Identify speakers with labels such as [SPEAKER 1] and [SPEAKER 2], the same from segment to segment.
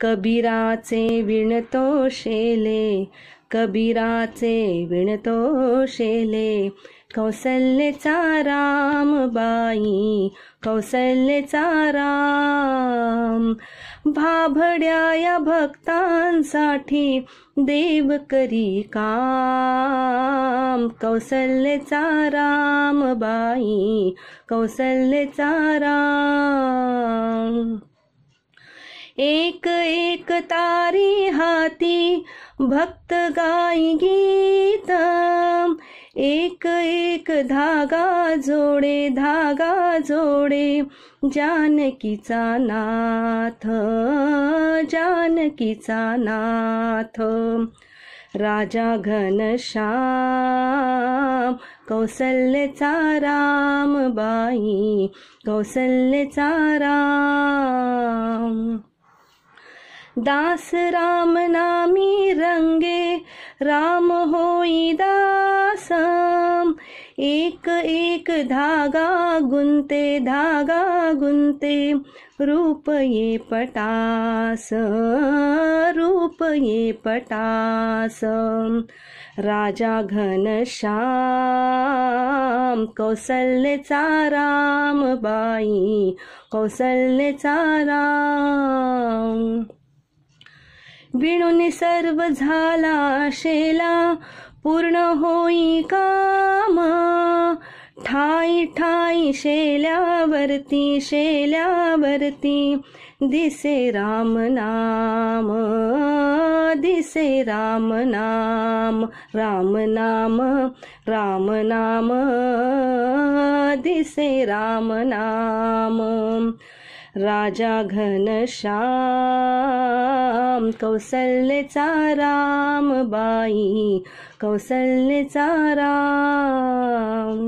[SPEAKER 1] कबीराचे विणतो शेले कबीराचे विणतो शेले कौसल्यचा रामबाई कौसल्यचा राम भाभड्या या भक्तांसाठी देव करी काम कौसल्यचा रामबाई कौसल्यचा राम एक एक तारी हाती भक्त गाई गीत एक एक धागा जोडे धागा जोडे जानकीचा नाथ जानकीचा नाथ राजा घनश्याम कौसल्यचा राम बाई कौसल्यचा राम दास राम नामी रंगे राम होई दास एक एक धागा गुंते धागा गुंते रूप ये पटास रूप ये पटास राजा घनश्याम कौसल्यचा राम बाई कौसल्यचा चाराम। विणून सर्व झाला शेला पूर्ण होई काम ठाई ठाई शेल्यावरती शेल्यावरती दिसे राम नाम दिसे राम नाम राम नाम राम नाम दिसे राम नाम राजा घनश्याम कौसल्यचा राम बाई कौसल्यचा राम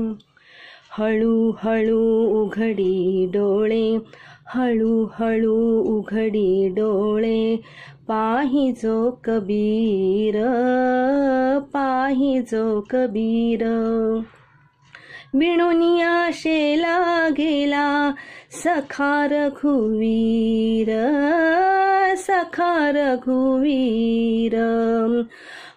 [SPEAKER 1] हळूहळू उघडी डोळे हळूहळू उघडी डोळे जो कबीर पाही जो कबीर विणुनिया शेला गेला सखार घुवीर सखार घुवीर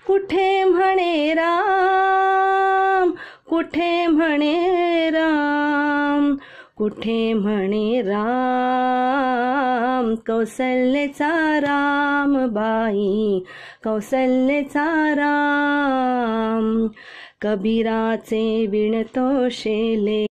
[SPEAKER 1] कुठे म्हणे राम कुठे म्हणे राम कुठे म्हणे राम कौसल्यचा राम बाई कौसल्यचा राम कबीराचे विणतो शेले